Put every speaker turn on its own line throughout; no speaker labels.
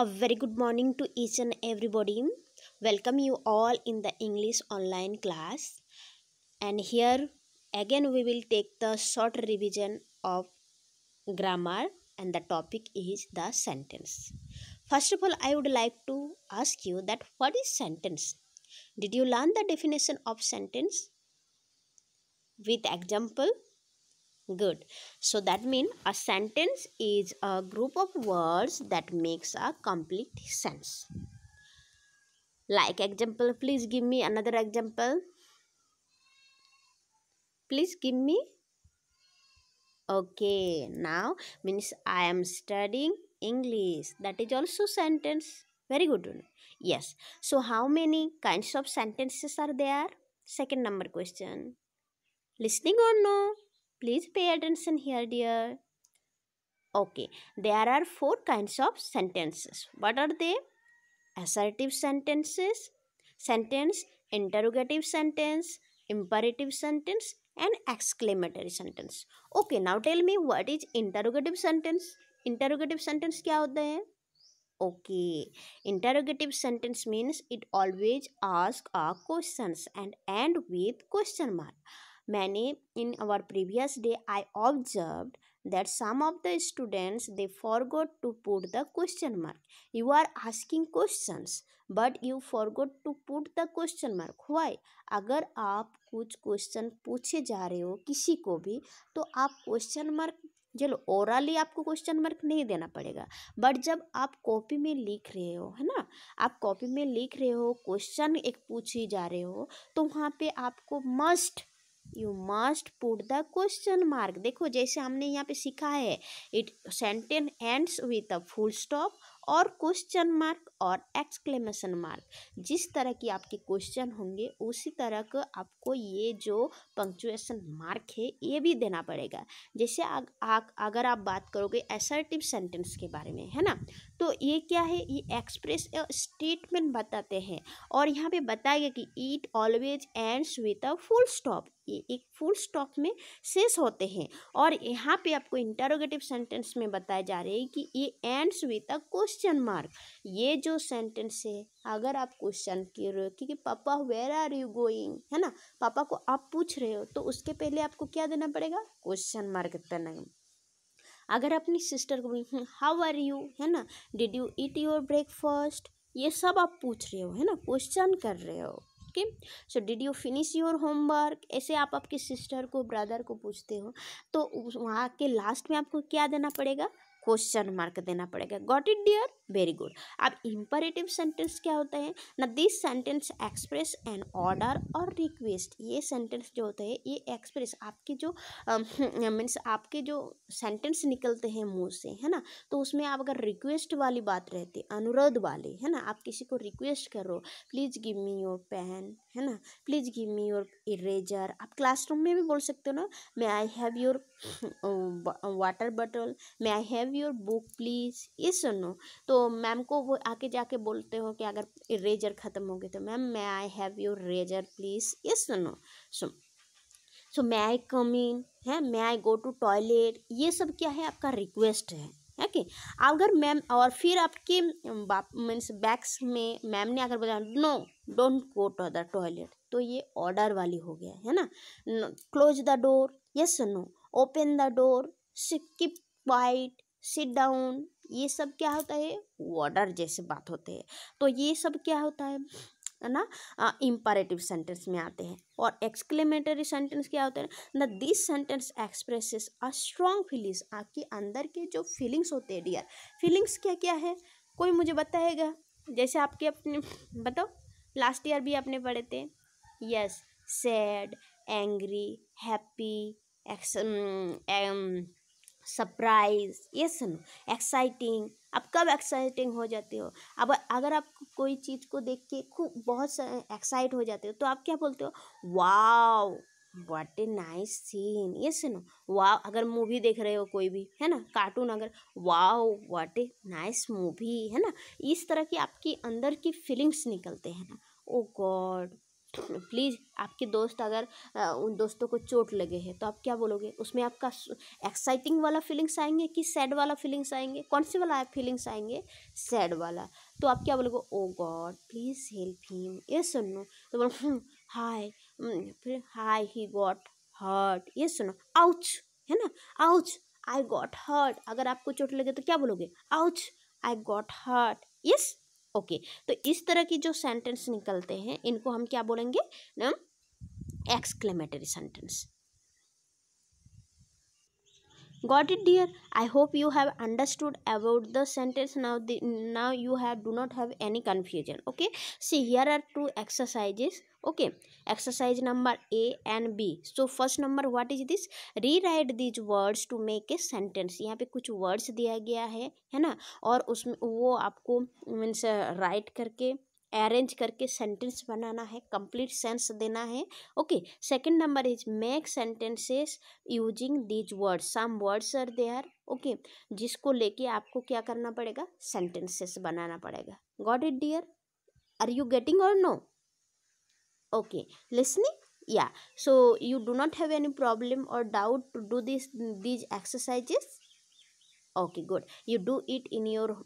A very good morning to each and everybody. Welcome you all in the English online class. And here again we will take the short revision of grammar and the topic is the sentence. First of all, I would like to ask you that what is sentence? Did you learn the definition of sentence? With example, Good. So that means a sentence is a group of words that makes a complete sense. Like example, please give me another example. Please give me. Okay, now means I am studying English. That is also sentence. Very good. Yes. So how many kinds of sentences are there? Second number question. Listening or no? Please pay attention here, dear. Okay, there are four kinds of sentences. What are they? Assertive sentences, sentence, interrogative sentence, imperative sentence, and exclamatory sentence. Okay, now tell me what is interrogative sentence? Interrogative sentence क्या होता है okay interrogative sentence means it always asks a questions and end with question mark in in previous day I observe that some of the students they forgot to put the question mark you are asking question but you got to put the question mark why अगर आप कुछ question पूछे जा रहे हो किसी को भी तो आप क्वेश्चन मार्क चलो ओरली आपको क्वेश्चन मार्क नहीं देना पड़ेगा बट जब आप कॉपी में लिख रहे हो है ना आप कॉपी में लिख रहे हो क्वेश्चन एक पूछी जा रहे हो तो वहाँ पे आपको must you must put the question mark देखो जैसे हमने यहाँ पे सीखा है it sentence ends with a full stop और क्वेश्चन मार्क और एक्सक्लेमेशन मार्क जिस तरह की आपके क्वेश्चन होंगे उसी तरह का आपको ये जो पंक्चुएशन मार्क है ये भी देना पड़ेगा जैसे आग, आग, अगर आप बात करोगे एसर्टिव सेंटेंस के बारे में है ना तो ये क्या है ये एक्सप्रेस स्टेटमेंट बताते हैं और यहाँ पे बताएगा कि it always ends with a full stop ये एक फुल स्टॉप में शेष होते हैं और यहाँ पे आपको इंटरोगेटिव सेंटेंस में बताया जा रहा है कि ये ends with a question mark ये जो जो सेंटेंस है अगर आप क्वेश्चन कर रहे हो क्योंकि पापा वेयर आर यू गोइंग है ना पापा को आप पूछ रहे हो तो उसके पहले आपको क्या देना पड़ेगा क्वेश्चन मार्क देना अगर अपनी सिस्टर को बोलें हाउ आर यू है ना did you eat your breakfast ये सब आप पूछ रहे हो है ना क्वेश्चन कर रहे हो okay so did you finish your homework ऐसे आप आपके सिस्टर को ब्रदर को पूछते हो तो वहाँ के लास्ट में आपको क्या देना पड़ेगा क्वेश्चन मार्क देना पड़ेगा got it dear very good अब इम्परेटिव सेंटेंस क्या होते हैं ना this sentence express an order और रिक्वेस्ट ये सेंटेंस जो होते हैं ये एक्सप्रेस आपके जो मीन्स आपके जो सेंटेंस निकलते हैं मुँह से है ना तो उसमें आप अगर रिक्वेस्ट वाली बात रहती अनुरोध वाली है ना आप किसी को रिक्वेस्ट करो please give me your pen है ना please give me your eraser आप क्लासरूम में भी बोल सकते हो ना may I have your water bottle may I have have your book please ये सुनो तो मैम को वो आके जाके बोलते हो कि अगर इरेजर ख़त्म हो गए तो मैम मैं I have your eraser please ये सुनो सुन सो मै आई कम इन है मैं आई गो टू टॉयलेट ये सब क्या है आपका रिक्वेस्ट है है कि अगर मैम और फिर आपके बाप मीन्स बैग्स में मैम ने अगर बोला no don't go to the toilet तो ये ऑर्डर वाली हो गया है ना close the door yes no open the door keep quiet sit down ये सब क्या होता है ऑर्डर जैसे बात होते हैं तो ये सब क्या होता है ना इम्परेटिव सेंटेंस में आते हैं और एक्सक्लेमेटरी सेंटेंस क्या होते हैं ना this sentence expresses a strong feelings आपके अंदर के जो फीलिंग्स होते हैं डियर फीलिंग्स क्या क्या है कोई मुझे बताएगा जैसे आपके अपने बताओ लास्ट ईयर भी आपने पढ़े थे yes sad angry happy ex surprise ये सुनो एक्साइटिंग आप कब एक्साइटिंग हो जाते हो अब अगर आप कोई चीज़ को देख के खूब बहुत एक्साइट हो जाते हो तो आप क्या बोलते हो wow what a nice scene ये सुनो वाह अगर मूवी देख रहे हो कोई भी है ना कार्टून अगर wow what a nice movie है ना इस तरह की आपके अंदर की फीलिंग्स निकलते हैं ना ओ oh गॉड प्लीज़ तो आपके दोस्त अगर उन दोस्तों को चोट लगे हैं तो आप क्या बोलोगे उसमें आपका एक्साइटिंग वाला फीलिंग्स आएंगे कि सैड वाला फीलिंग्स आएंगे कौन से वाला फीलिंग्स आएंगे सैड वाला तो आप क्या बोलोगे oh God please help him ये सुनो तो बोलो हाय हम्म, हम्म, फिर हाय ही गॉट हर्ट ये सुनो आउच है ना आउच आई गॉट हर्ट अगर आपको चोट लगे तो क्या बोलोगे ouch I got hurt yes okay तो इस तरह की जो सेंटेंस निकलते हैं इनको हम क्या बोलेंगे ना exclamatory sentence got it dear i hope you have understood about the sentence now the, now you have do not have any confusion okay see here are two exercises okay exercise number a and b so first number what is this rewrite these words to make a sentence yahan pe kuch words diya gaya hai hai na aur usme wo aapko means write karke arrange करके sentence बनाना है complete sense देना है okay second number is make sentences using these words some words are there okay जिसको लेके आपको क्या करना पड़ेगा सेंटेंसेस बनाना पड़ेगा got it dear are you getting और नो ओके लिसनिंग या so you do not have any problem और doubt to do this these exercises okay good you do it in your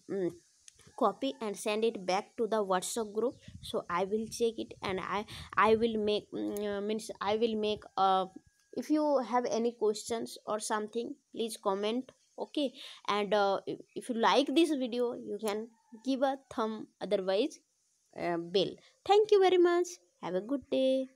copy and send it back to the whatsapp group so i will check it and i i will make uh, means i will make uh, if you have any questions or something please comment okay and uh, if you like this video you can give a thumb otherwise uh, bell thank you very much have a good day